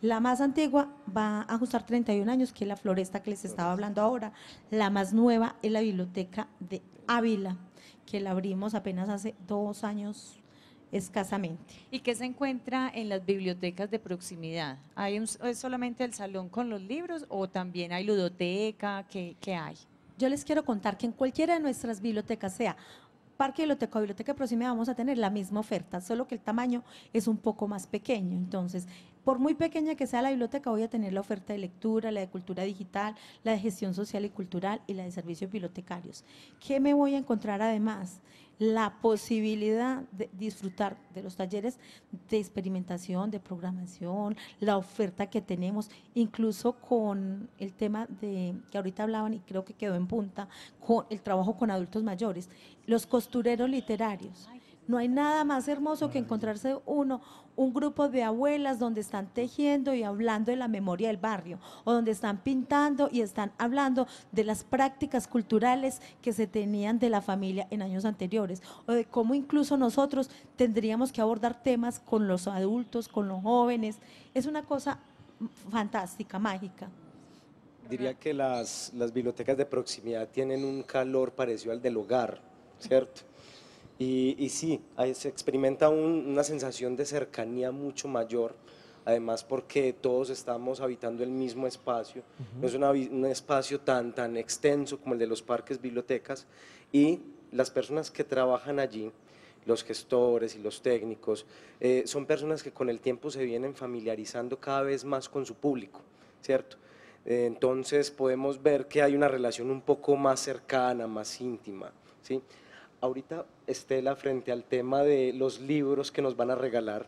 [SPEAKER 3] La más antigua va a ajustar 31 años, que es la floresta que les estaba hablando ahora. La más nueva es la biblioteca de Ávila, que
[SPEAKER 1] la abrimos apenas hace dos años escasamente. ¿Y qué se encuentra en las bibliotecas de proximidad? ¿Hay ¿Es solamente el salón con los libros o también hay ludoteca? ¿Qué, qué hay?
[SPEAKER 3] yo les quiero contar que en cualquiera de nuestras bibliotecas, sea parque, biblioteca o biblioteca próxima, vamos a tener la misma oferta, solo que el tamaño es un poco más pequeño. Entonces, por muy pequeña que sea la biblioteca, voy a tener la oferta de lectura, la de cultura digital, la de gestión social y cultural y la de servicios bibliotecarios. ¿Qué me voy a encontrar además? la posibilidad de disfrutar de los talleres de experimentación, de programación, la oferta que tenemos, incluso con el tema de que ahorita hablaban y creo que quedó en punta, con el trabajo con adultos mayores, los costureros literarios. No hay nada más hermoso que encontrarse uno, un grupo de abuelas donde están tejiendo y hablando de la memoria del barrio, o donde están pintando y están hablando de las prácticas culturales que se tenían de la familia en años anteriores, o de cómo incluso nosotros tendríamos que abordar temas con los adultos, con los jóvenes. Es una cosa fantástica, mágica.
[SPEAKER 4] Diría que las, las bibliotecas de proximidad tienen un calor parecido al del hogar, ¿cierto? Y, sí, se experimenta una sensación de cercanía mucho mayor, además porque todos estamos habitando el mismo espacio, no es un espacio tan, tan extenso como el de los parques, bibliotecas, y las personas que trabajan allí, los gestores y los técnicos, eh, son personas que con el tiempo se vienen familiarizando cada vez más con su público, ¿cierto? Eh, entonces podemos ver que hay una relación un poco más cercana, más íntima, ¿sí? ahorita Estela frente al tema de los libros que nos van a regalar.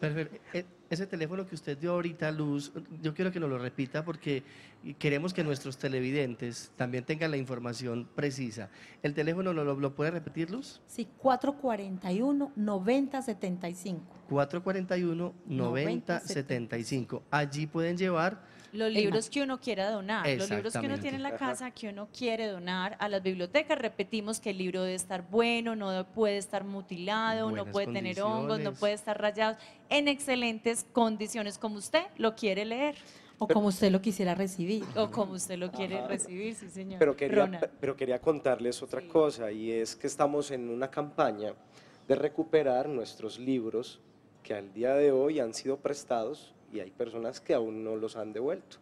[SPEAKER 2] Perfecto. E, ese teléfono que usted dio ahorita, Luz, yo quiero que nos lo repita porque queremos que nuestros televidentes también tengan la información precisa. ¿El teléfono lo, puede repetir, Luz?
[SPEAKER 3] Sí, 441-9075.
[SPEAKER 2] 441-9075. Allí pueden llevar
[SPEAKER 1] los libros que uno quiera donar, los libros que uno tiene en la casa que uno quiere donar a las bibliotecas, repetimos que el libro debe estar bueno, no puede estar mutilado, no puede tener hongos, no puede estar rayado, en excelentes condiciones como usted lo quiere leer.
[SPEAKER 3] O como usted lo quisiera recibir.
[SPEAKER 1] O como usted lo quiere recibir, sí, señor. Pero quería,
[SPEAKER 4] contarles otra cosa, y es que estamos en una campaña de recuperar nuestros libros que al día de hoy han sido prestados y hay personas que aún no los han devuelto.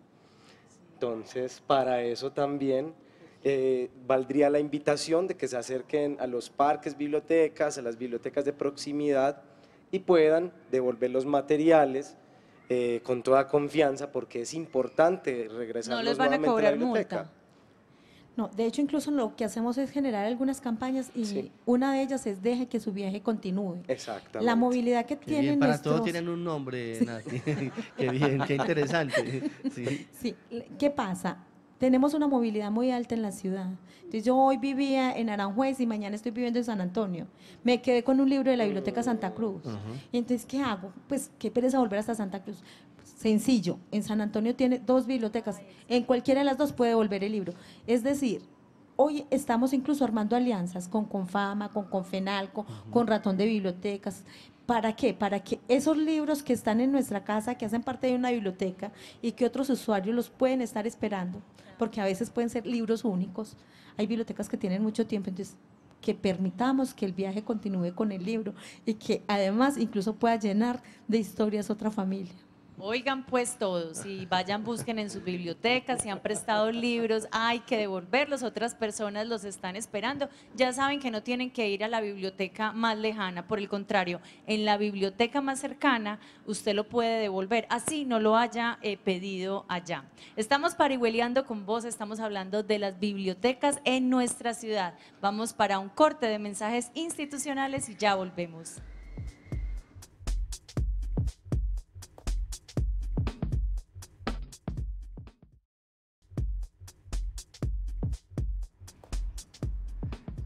[SPEAKER 4] Entonces, para eso también eh, valdría la invitación de que se acerquen a los parques, bibliotecas, a las bibliotecas de proximidad y puedan devolver los materiales eh, con toda confianza porque es importante regresar. No van a la biblioteca.
[SPEAKER 3] No, de hecho incluso lo que hacemos es generar algunas campañas y una de ellas es deje que su viaje continúe.
[SPEAKER 2] Exactamente. La
[SPEAKER 3] movilidad que tienen para todos tienen
[SPEAKER 2] un nombre, Nati. qué bien, qué interesante.
[SPEAKER 3] Sí. ¿Qué pasa? Tenemos una movilidad muy alta en la ciudad. Entonces yo hoy vivía en Aranjuez y mañana estoy viviendo en San Antonio. Me quedé con un libro de la Biblioteca Santa Cruz. Y entonces, ¿qué hago? Pues qué pereza volver hasta Santa Cruz sencillo. En San Antonio tiene dos bibliotecas. En cualquiera de las dos puede volver el libro. Es decir, hoy estamos incluso armando alianzas con Confama, con Confenalco con, con Ratón de Bibliotecas. ¿Para qué? Para que esos libros que están en nuestra casa, que hacen parte de una biblioteca y que otros usuarios los pueden estar esperando, porque a veces pueden ser libros únicos. Hay bibliotecas que tienen mucho tiempo, entonces que permitamos que el viaje continúe con el libro y que además incluso pueda llenar de historias otra familia.
[SPEAKER 1] Oigan pues todos si vayan busquen en sus bibliotecas si han prestado libros, hay que devolverlos, otras personas los están esperando. Ya saben que no tienen que ir a la biblioteca más lejana, por el contrario, en la biblioteca más cercana usted lo puede devolver, así no lo haya eh, pedido allá. Estamos parihueleando con vos, estamos hablando de las bibliotecas en nuestra ciudad. Vamos para un corte de mensajes institucionales y ya volvemos.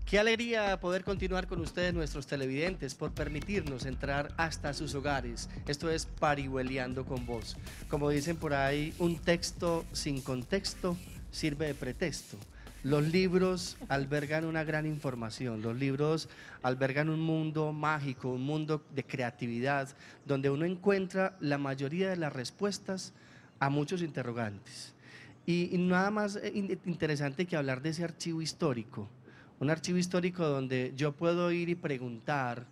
[SPEAKER 2] Qué alegría poder continuar con ustedes, nuestros televidentes, por permitirnos entrar hasta sus hogares. Esto es Parihueleando con Voz. Como dicen por ahí, un texto sin contexto sirve de pretexto. Los libros albergan una gran información, los libros albergan un mundo mágico, un mundo de creatividad, donde uno encuentra la mayoría de las respuestas a muchos interrogantes. y nada más eh, interesante que hablar de ese archivo histórico un archivo histórico donde yo puedo ir y preguntar,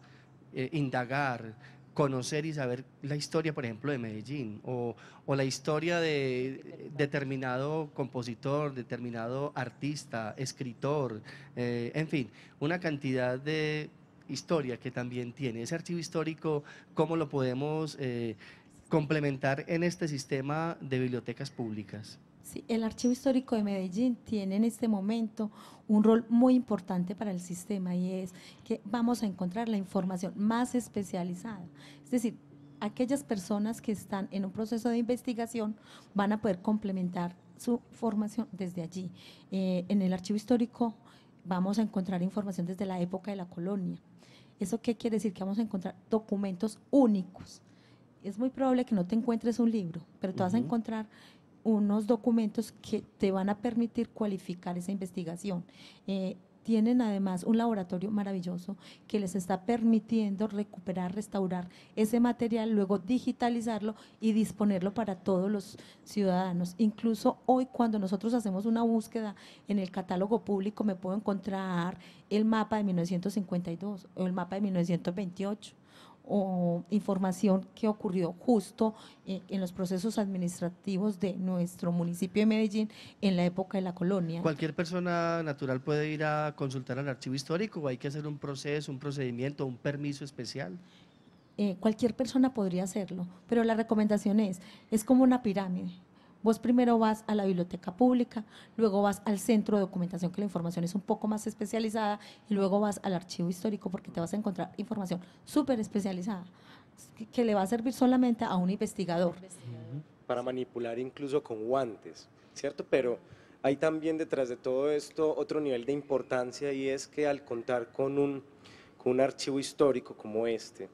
[SPEAKER 2] eh, indagar, conocer y saber la historia, por ejemplo, de Medellín, o, la historia de determinado compositor, determinado artista, escritor, eh, en fin, una cantidad de historia que también tiene. Ese archivo histórico, ¿cómo lo podemos eh, complementar en este sistema de bibliotecas públicas? Sí,
[SPEAKER 3] el Archivo Histórico de Medellín tiene en este momento un rol muy importante para el sistema y es que vamos a encontrar la información más especializada. Es decir, aquellas personas que están en un proceso de investigación van a poder complementar su formación desde allí. Eh, en el Archivo Histórico vamos a encontrar información desde la época de la colonia. ¿Eso qué quiere decir? Que vamos a encontrar documentos únicos. Es muy probable que no te encuentres un libro, pero te vas a encontrar unos documentos que te van a permitir cualificar esa investigación. Eh, tienen además un laboratorio maravilloso que les está permitiendo recuperar, restaurar ese material, luego digitalizarlo y disponerlo para todos los ciudadanos. Incluso hoy cuando nosotros hacemos una búsqueda en el catálogo público me puedo encontrar el mapa de 1952 o el mapa de 1928 o información que ocurrió justo eh, en los procesos administrativos de nuestro municipio de Medellín en la época de la colonia.
[SPEAKER 2] ¿Cualquier persona natural puede ir a consultar al archivo histórico o hay que hacer un proceso, un procedimiento, un permiso especial?
[SPEAKER 3] Eh, cualquier persona podría hacerlo, pero la recomendación es, es como una pirámide. Vos primero vas a la biblioteca pública, luego vas al centro de documentación, que la información es un poco más especializada, y luego vas al archivo histórico porque te vas a encontrar información súper especializada que le va a servir solamente a un investigador.
[SPEAKER 4] Para manipular incluso con guantes, ¿cierto? Pero hay también detrás de todo esto otro nivel de importancia y es que al contar con un, con un archivo histórico como este,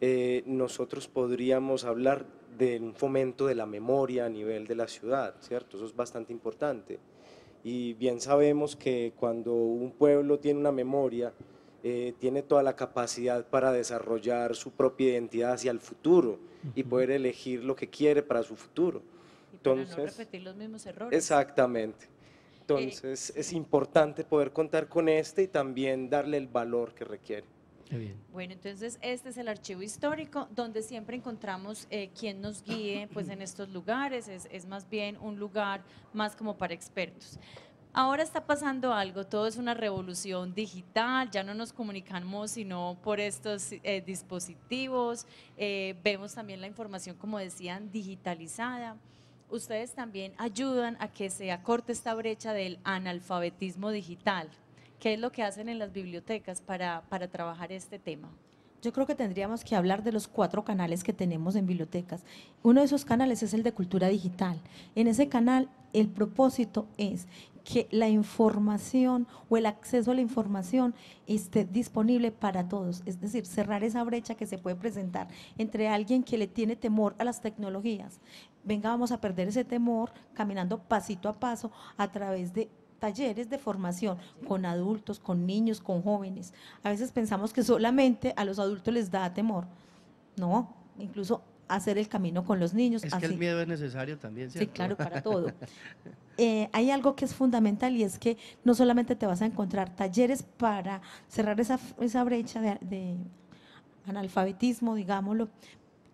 [SPEAKER 4] eh, nosotros podríamos hablar de un fomento de la memoria a nivel de la ciudad, ¿cierto? Eso es bastante importante. Y bien sabemos que cuando un pueblo tiene una memoria, eh, tiene toda la capacidad para desarrollar su propia identidad hacia el futuro y poder elegir lo que quiere para su futuro. Y no
[SPEAKER 5] repetir los mismos errores.
[SPEAKER 4] Exactamente. Entonces, eh, es importante poder contar con este y también darle el valor que requiere.
[SPEAKER 1] Bueno, entonces este es el archivo histórico donde siempre encontramos eh, quien nos guíe pues, en estos lugares, es, más bien un lugar más como para expertos. Ahora está pasando algo, todo es una revolución digital, ya no nos comunicamos sino por estos eh, dispositivos, eh, vemos también la información, como decían, digitalizada. Ustedes también ayudan a que se acorte esta brecha del analfabetismo digital. ¿Qué es lo que hacen en las bibliotecas para, trabajar este tema?
[SPEAKER 3] Yo creo que tendríamos que hablar de los cuatro canales que tenemos en bibliotecas. Uno de esos canales es el de cultura digital. En ese canal el propósito es que la información o el acceso a la información esté disponible para todos. Es decir, cerrar esa brecha que se puede presentar entre alguien que le tiene temor a las tecnologías. Venga, vamos a perder ese temor caminando pasito a paso a través de talleres de formación con adultos, con niños, con jóvenes. A veces pensamos que solamente a los adultos les da temor. No, incluso hacer el camino con los niños. Es que el miedo
[SPEAKER 2] es necesario también, ¿cierto? Sí, claro, para todo.
[SPEAKER 3] Eh, hay algo que es fundamental y es que no solamente te vas a encontrar talleres para cerrar esa, brecha de analfabetismo, digámoslo,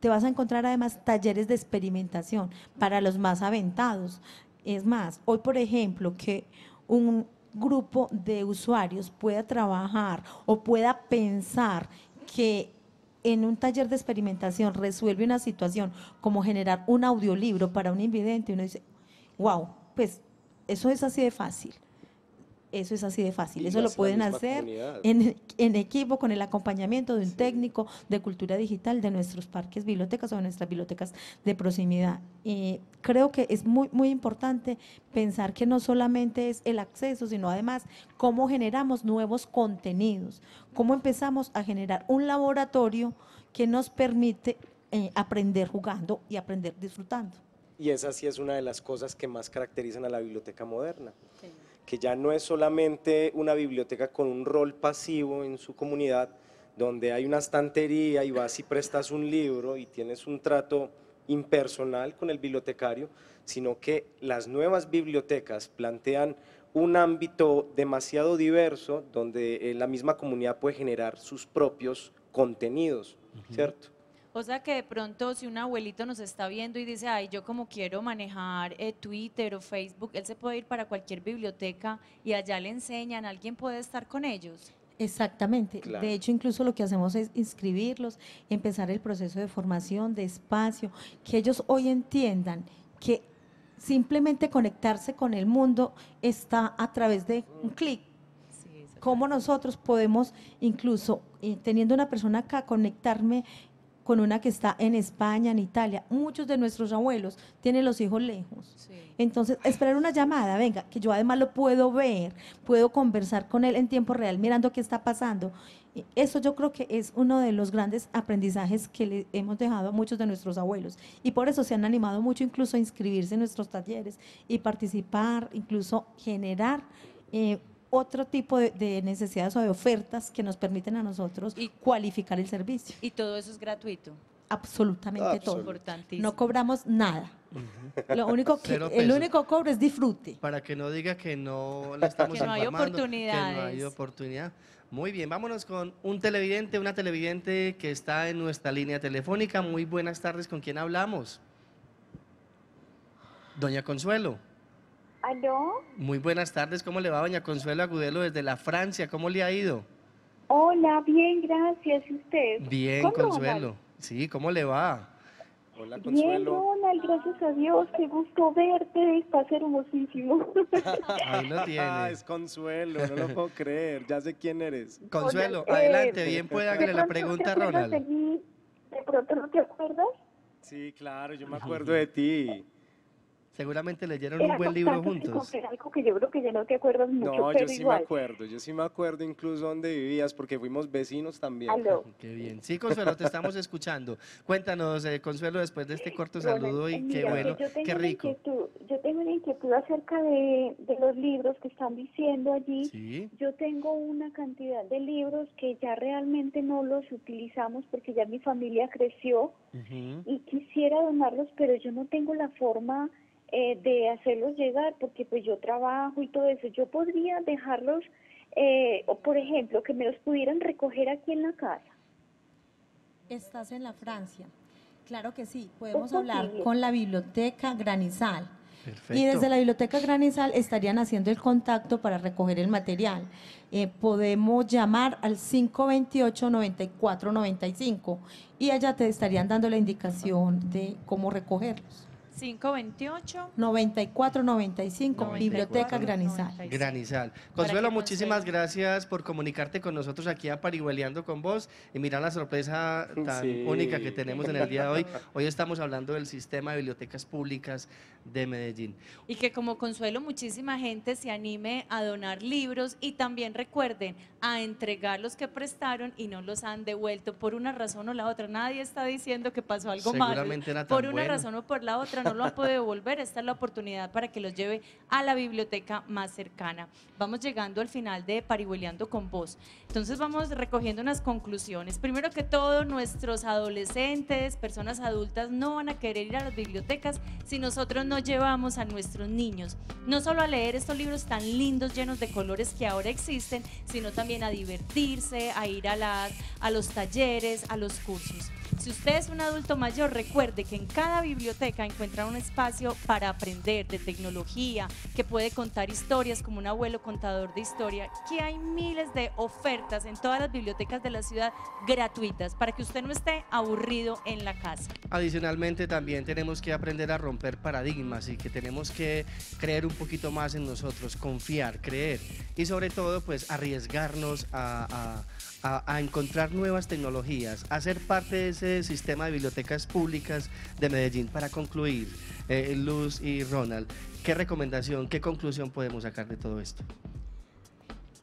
[SPEAKER 3] te vas a encontrar además talleres de experimentación para los más aventados. Es más, hoy por ejemplo, que un grupo de usuarios pueda trabajar o pueda pensar que en un taller de experimentación resuelve una situación como generar un audiolibro para un invidente, uno dice, wow, pues eso es así de fácil. Eso es así de fácil. Eso lo pueden hacer en, equipo, con el acompañamiento de un técnico de cultura digital de nuestros parques, bibliotecas o de nuestras bibliotecas de proximidad. Y creo que es muy, muy importante pensar que no solamente es el acceso, sino además cómo generamos nuevos contenidos, cómo empezamos a generar un laboratorio que nos permite eh, aprender jugando y aprender disfrutando.
[SPEAKER 4] Y esa sí es una de las cosas que más caracterizan a la biblioteca moderna que ya no es solamente una biblioteca con un rol pasivo en su comunidad, donde hay una estantería y vas y prestas un libro y tienes un trato impersonal con el bibliotecario, sino que las nuevas bibliotecas plantean un ámbito demasiado diverso donde eh, la misma comunidad puede generar sus propios contenidos, ¿cierto?
[SPEAKER 1] O sea que de pronto si un abuelito nos está viendo y dice, ay, yo como quiero manejar eh, Twitter o Facebook, él se puede ir para cualquier biblioteca y allá le enseñan, alguien puede estar con ellos.
[SPEAKER 3] Exactamente. De hecho, incluso lo que hacemos es inscribirlos, empezar el proceso de formación, de espacio, que ellos hoy entiendan que simplemente conectarse con el mundo está a través de un clic. Cómo nosotros podemos, incluso eh, teniendo una persona acá, conectarme con una que está en España, en Italia. Muchos de nuestros abuelos tienen los hijos lejos. Entonces, esperar una llamada, venga, que yo además lo puedo ver, puedo conversar con él en tiempo real, mirando qué está pasando. Eso yo creo que es uno de los grandes aprendizajes que le hemos dejado a muchos de nuestros abuelos. Y por eso se han animado mucho incluso a inscribirse en nuestros talleres y participar, incluso generar eh, otro tipo de, necesidades o de ofertas que nos permiten a nosotros y, cualificar el servicio.
[SPEAKER 1] Y todo eso es gratuito
[SPEAKER 3] absolutamente todo todo. No cobramos nada.
[SPEAKER 2] Lo único que, el único
[SPEAKER 3] cobro es disfrute.
[SPEAKER 2] Para que no diga que no le estamos que no hay no hay oportunidad. Muy bien, vámonos con un televidente, una televidente que está en nuestra línea telefónica. Muy buenas tardes, ¿con quién hablamos? Doña Consuelo. ¿Aló? Muy buenas tardes, ¿cómo le va doña Consuelo Agudelo desde la Francia? ¿Cómo le ha ido?
[SPEAKER 5] Hola, bien, gracias. ¿Y usted? Bien, Consuelo.
[SPEAKER 2] Sí, ¿cómo le va? Hola, Consuelo. Bien,
[SPEAKER 5] Ronald, gracias a Dios, qué gusto verte, está hermosísimo.
[SPEAKER 4] Ahí lo tiene. Ah, es Consuelo, no lo puedo creer, ya sé quién eres.
[SPEAKER 2] Consuelo, eh, adelante, bien puede le la pregunta a Ronald.
[SPEAKER 5] ¿De pronto no te acuerdas?
[SPEAKER 2] Sí, claro, yo me acuerdo de ti. Seguramente leyeron un buen libro
[SPEAKER 5] juntos. Era algo que yo creo que ya no te acuerdas mucho. No, yo sí me acuerdo,
[SPEAKER 4] yo sí me acuerdo incluso dónde vivías
[SPEAKER 2] porque fuimos vecinos también. Qué bien. Sí, Consuelo, te estamos escuchando. Cuéntanos, eh, Consuelo, después de este corto saludo y qué bueno, qué rico.
[SPEAKER 5] Yo tengo una inquietud acerca de, de, los libros que están diciendo allí. ¿Sí? Yo tengo una cantidad de libros que ya realmente no los utilizamos porque ya mi familia creció
[SPEAKER 1] y quisiera donarlos, pero yo no tengo la forma eh, de hacerlos llegar, porque pues yo trabajo y todo eso, yo podría dejarlos, eh, o por ejemplo, que me los pudieran recoger aquí en la casa.
[SPEAKER 3] Estás en la Francia. Claro que sí, podemos hablar con la biblioteca Granizal. Y desde la biblioteca Granizal estarían haciendo el contacto para recoger el material. Eh, podemos llamar al 528-9495 y allá te estarían dando la indicación de cómo recogerlos.
[SPEAKER 1] 528
[SPEAKER 3] 9495 Biblioteca Granizal.
[SPEAKER 2] Granizal. Consuelo, muchísimas gracias por comunicarte con nosotros aquí a Parihueleando con vos y mirar la sorpresa tan única que tenemos en el día de hoy. Hoy estamos hablando del sistema de bibliotecas públicas de Medellín.
[SPEAKER 1] Y que como consuelo muchísima gente se anime a donar libros y también recuerden a entregar los que prestaron y no los han devuelto por una razón o la otra. Nadie está diciendo que pasó algo malo. Por una razón o por la otra no lo han podido devolver, esta es la oportunidad para que los lleve a la biblioteca más cercana. Vamos llegando al final de Parihueleando con vos. Entonces vamos recogiendo unas conclusiones. Primero que todo, nuestros adolescentes, personas adultas, no van a querer ir a las bibliotecas si nosotros no llevamos a nuestros niños, no solo a leer estos libros tan lindos, llenos de colores que ahora existen, sino también a divertirse, a ir a, las, a los talleres, a los cursos. Si usted es un adulto mayor, recuerde que en cada biblioteca encuentra un espacio para aprender de tecnología, que puede contar historias como un abuelo contador de historia, que hay miles de ofertas en todas las bibliotecas de la ciudad gratuitas para que usted no esté aburrido en la casa.
[SPEAKER 2] Adicionalmente también tenemos que aprender a romper paradigmas y que tenemos que creer un poquito más en nosotros, confiar, creer y sobre todo pues arriesgarnos a, encontrar nuevas tecnologías, a ser parte de ese sistema de bibliotecas públicas de Medellín. Para concluir, eh, Luz y Ronald, ¿qué recomendación, qué conclusión podemos sacar de todo esto?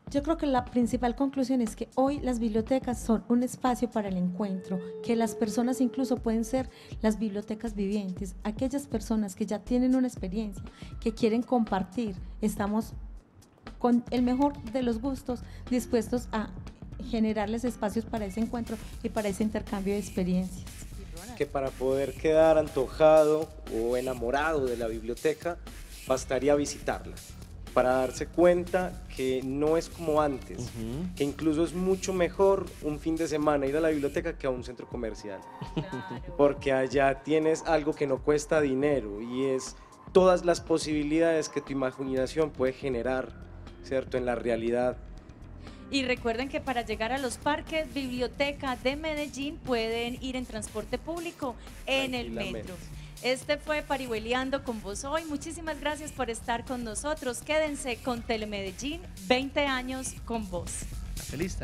[SPEAKER 3] Yo creo que la principal conclusión es que hoy las bibliotecas son un espacio para el encuentro, que las personas incluso pueden ser las bibliotecas vivientes, aquellas personas que ya tienen una experiencia, que quieren compartir. Estamos con el mejor de los gustos dispuestos a generarles espacios para ese encuentro y para ese intercambio de experiencias.
[SPEAKER 4] Que para poder quedar antojado o enamorado de la biblioteca, bastaría visitarla para darse cuenta que no es como antes, que incluso es mucho mejor un fin de semana ir a la biblioteca que a un centro comercial, porque allá tienes algo que no cuesta dinero y es todas las posibilidades que tu imaginación puede generar, ¿cierto? En la realidad
[SPEAKER 1] y recuerden que para llegar a los parques, biblioteca de Medellín, pueden ir en transporte público en el metro. Este fue Parihueleando con vos hoy. Muchísimas gracias por estar con nosotros. Quédense con Telemedellín, 20 años con vos.
[SPEAKER 2] Feliz